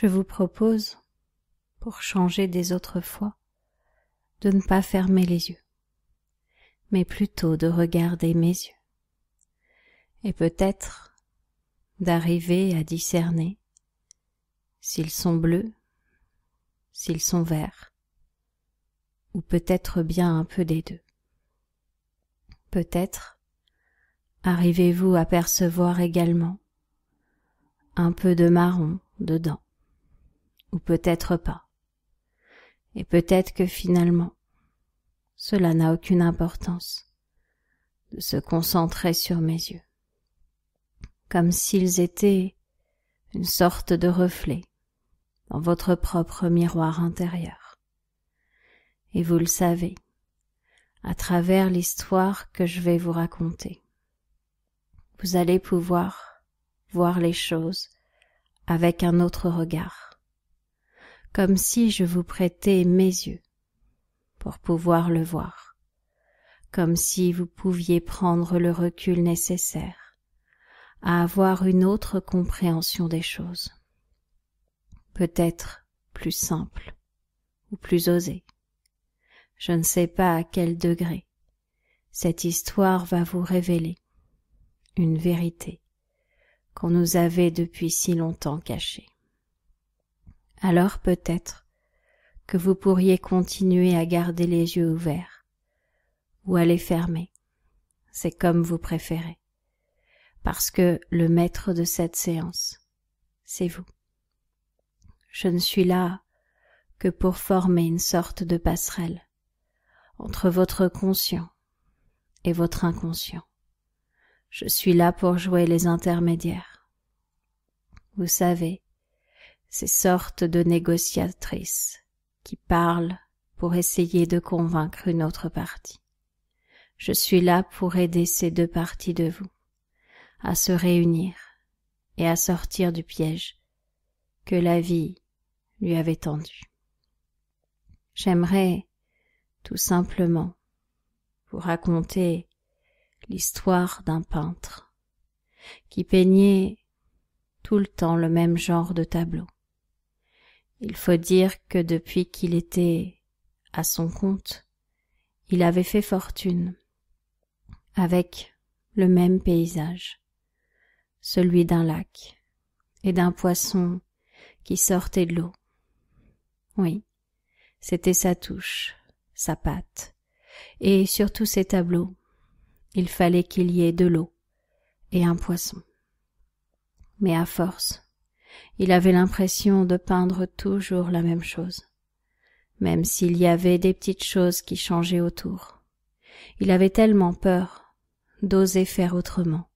Je vous propose, pour changer des autres fois, de ne pas fermer les yeux, mais plutôt de regarder mes yeux, et peut-être d'arriver à discerner s'ils sont bleus, s'ils sont verts, ou peut-être bien un peu des deux. Peut-être arrivez-vous à percevoir également un peu de marron dedans ou peut-être pas. Et peut-être que finalement, cela n'a aucune importance de se concentrer sur mes yeux, comme s'ils étaient une sorte de reflet dans votre propre miroir intérieur. Et vous le savez, à travers l'histoire que je vais vous raconter, vous allez pouvoir voir les choses avec un autre regard comme si je vous prêtais mes yeux pour pouvoir le voir, comme si vous pouviez prendre le recul nécessaire à avoir une autre compréhension des choses, peut-être plus simple ou plus osée. Je ne sais pas à quel degré cette histoire va vous révéler une vérité qu'on nous avait depuis si longtemps cachée alors peut-être que vous pourriez continuer à garder les yeux ouverts ou à les fermer. C'est comme vous préférez. Parce que le maître de cette séance, c'est vous. Je ne suis là que pour former une sorte de passerelle entre votre conscient et votre inconscient. Je suis là pour jouer les intermédiaires. Vous savez, ces sortes de négociatrices qui parlent pour essayer de convaincre une autre partie. Je suis là pour aider ces deux parties de vous à se réunir et à sortir du piège que la vie lui avait tendu. J'aimerais tout simplement vous raconter l'histoire d'un peintre qui peignait tout le temps le même genre de tableau il faut dire que depuis qu'il était à son compte, il avait fait fortune avec le même paysage, celui d'un lac et d'un poisson qui sortait de l'eau. Oui, c'était sa touche, sa patte, et sur tous ses tableaux. Il fallait qu'il y ait de l'eau et un poisson. Mais à force il avait l'impression de peindre toujours la même chose, même s'il y avait des petites choses qui changeaient autour. Il avait tellement peur d'oser faire autrement,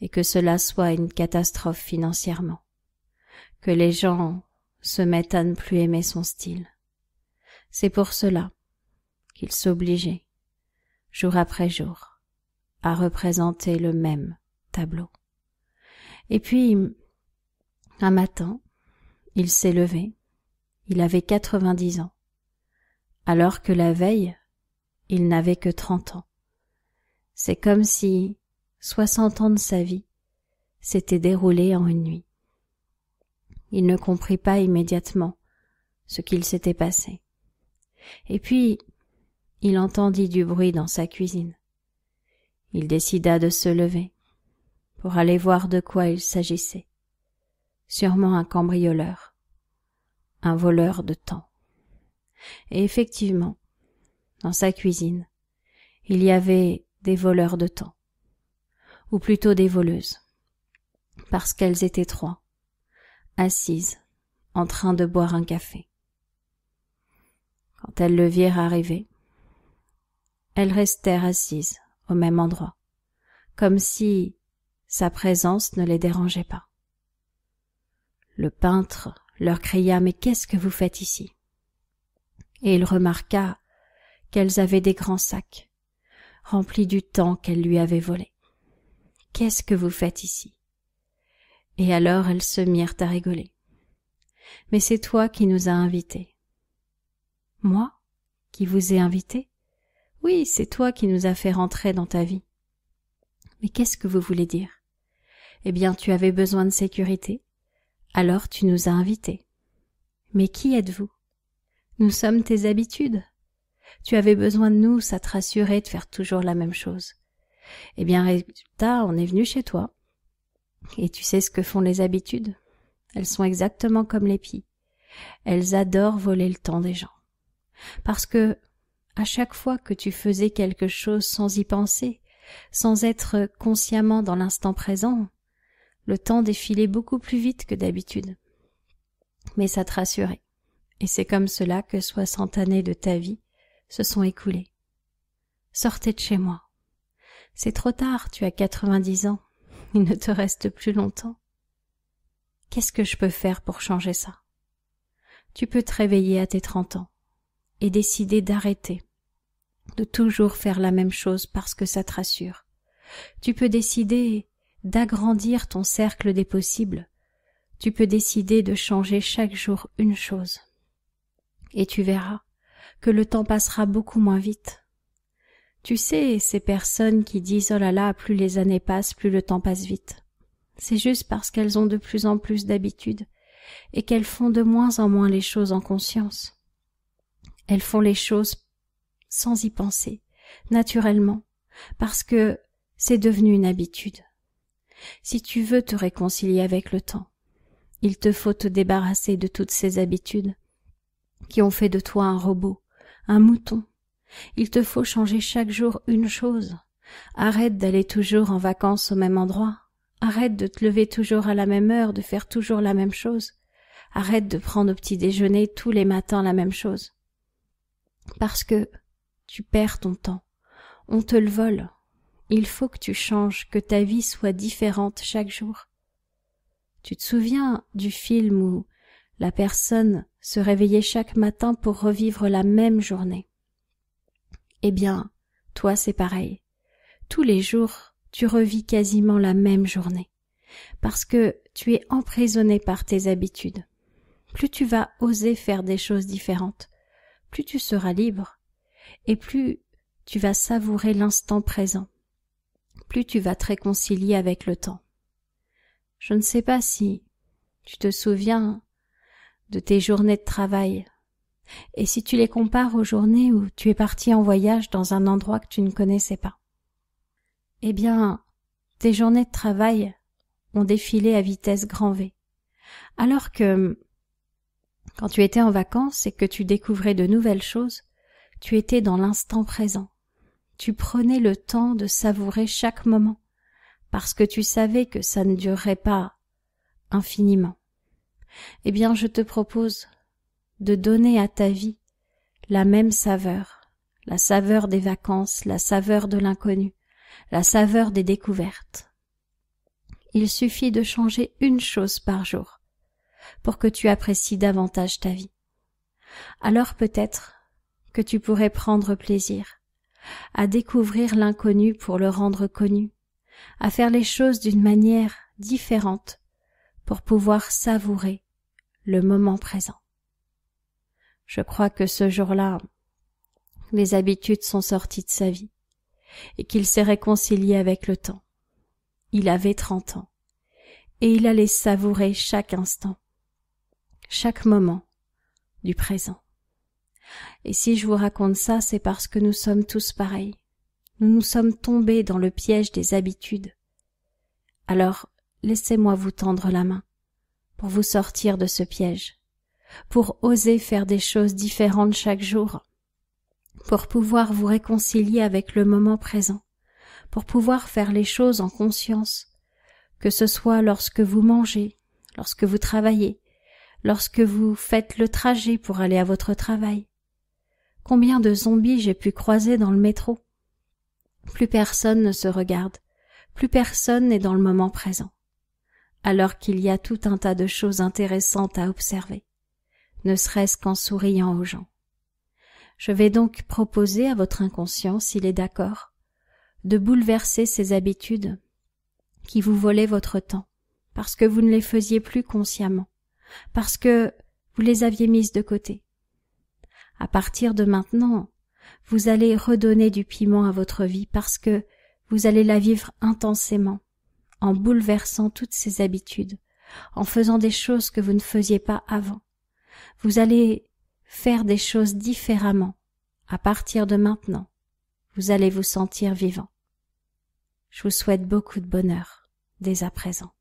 et que cela soit une catastrophe financièrement, que les gens se mettent à ne plus aimer son style. C'est pour cela qu'il s'obligeait, jour après jour, à représenter le même tableau. Et puis, un matin, il s'est levé. Il avait quatre-vingt-dix ans. Alors que la veille, il n'avait que trente ans. C'est comme si soixante ans de sa vie s'étaient déroulés en une nuit. Il ne comprit pas immédiatement ce qu'il s'était passé. Et puis, il entendit du bruit dans sa cuisine. Il décida de se lever pour aller voir de quoi il s'agissait sûrement un cambrioleur, un voleur de temps. Et effectivement, dans sa cuisine, il y avait des voleurs de temps, ou plutôt des voleuses, parce qu'elles étaient trois, assises, en train de boire un café. Quand elles le virent arriver, elles restèrent assises au même endroit, comme si sa présence ne les dérangeait pas. Le peintre leur cria Mais qu'est-ce que vous faites ici Et il remarqua qu'elles avaient des grands sacs, remplis du temps qu'elles lui avaient volé. Qu'est-ce que vous faites ici Et alors elles se mirent à rigoler. Mais c'est toi qui nous as invités. Moi Qui vous ai invité ?»« Oui, c'est toi qui nous as fait rentrer dans ta vie. Mais qu'est-ce que vous voulez dire Eh bien, tu avais besoin de sécurité, alors tu nous as invités. Mais qui êtes-vous Nous sommes tes habitudes. Tu avais besoin de nous, ça te rassurait de faire toujours la même chose. Eh bien, résultat, on est venu chez toi. Et tu sais ce que font les habitudes Elles sont exactement comme les pies. Elles adorent voler le temps des gens. Parce que, à chaque fois que tu faisais quelque chose sans y penser, sans être consciemment dans l'instant présent, le temps défilait beaucoup plus vite que d'habitude. Mais ça te rassurait. Et c'est comme cela que soixante années de ta vie se sont écoulées. Sortez de chez moi. C'est trop tard, tu as quatre-vingt-dix ans. Il ne te reste plus longtemps. Qu'est-ce que je peux faire pour changer ça Tu peux te réveiller à tes trente ans et décider d'arrêter, de toujours faire la même chose parce que ça te rassure. Tu peux décider d'agrandir ton cercle des possibles, tu peux décider de changer chaque jour une chose. Et tu verras que le temps passera beaucoup moins vite. Tu sais, ces personnes qui disent oh là là, plus les années passent, plus le temps passe vite. C'est juste parce qu'elles ont de plus en plus d'habitudes et qu'elles font de moins en moins les choses en conscience. Elles font les choses sans y penser, naturellement, parce que c'est devenu une habitude. Si tu veux te réconcilier avec le temps, il te faut te débarrasser de toutes ces habitudes qui ont fait de toi un robot, un mouton. Il te faut changer chaque jour une chose. Arrête d'aller toujours en vacances au même endroit. Arrête de te lever toujours à la même heure, de faire toujours la même chose. Arrête de prendre au petit déjeuner tous les matins la même chose. Parce que tu perds ton temps. On te le vole. Il faut que tu changes, que ta vie soit différente chaque jour. Tu te souviens du film où la personne se réveillait chaque matin pour revivre la même journée. Eh bien, toi c'est pareil. Tous les jours, tu revis quasiment la même journée, parce que tu es emprisonné par tes habitudes. Plus tu vas oser faire des choses différentes, plus tu seras libre, et plus tu vas savourer l'instant présent plus tu vas te réconcilier avec le temps. Je ne sais pas si tu te souviens de tes journées de travail, et si tu les compares aux journées où tu es parti en voyage dans un endroit que tu ne connaissais pas. Eh bien, tes journées de travail ont défilé à vitesse grand V. Alors que, quand tu étais en vacances et que tu découvrais de nouvelles choses, tu étais dans l'instant présent tu prenais le temps de savourer chaque moment, parce que tu savais que ça ne durerait pas infiniment. Eh bien, je te propose de donner à ta vie la même saveur, la saveur des vacances, la saveur de l'inconnu, la saveur des découvertes. Il suffit de changer une chose par jour pour que tu apprécies davantage ta vie. Alors peut-être que tu pourrais prendre plaisir à découvrir l'inconnu pour le rendre connu, à faire les choses d'une manière différente pour pouvoir savourer le moment présent. Je crois que ce jour-là, les habitudes sont sorties de sa vie et qu'il s'est réconcilié avec le temps. Il avait trente ans et il allait savourer chaque instant, chaque moment du présent. Et si je vous raconte ça, c'est parce que nous sommes tous pareils. Nous nous sommes tombés dans le piège des habitudes. Alors, laissez-moi vous tendre la main pour vous sortir de ce piège, pour oser faire des choses différentes chaque jour, pour pouvoir vous réconcilier avec le moment présent, pour pouvoir faire les choses en conscience, que ce soit lorsque vous mangez, lorsque vous travaillez, lorsque vous faites le trajet pour aller à votre travail, Combien de zombies j'ai pu croiser dans le métro. Plus personne ne se regarde, plus personne n'est dans le moment présent, alors qu'il y a tout un tas de choses intéressantes à observer, ne serait-ce qu'en souriant aux gens. Je vais donc proposer à votre inconscient, s'il est d'accord, de bouleverser ces habitudes qui vous volaient votre temps, parce que vous ne les faisiez plus consciemment, parce que vous les aviez mises de côté, à partir de maintenant, vous allez redonner du piment à votre vie parce que vous allez la vivre intensément, en bouleversant toutes ses habitudes, en faisant des choses que vous ne faisiez pas avant. Vous allez faire des choses différemment à partir de maintenant. Vous allez vous sentir vivant. Je vous souhaite beaucoup de bonheur dès à présent.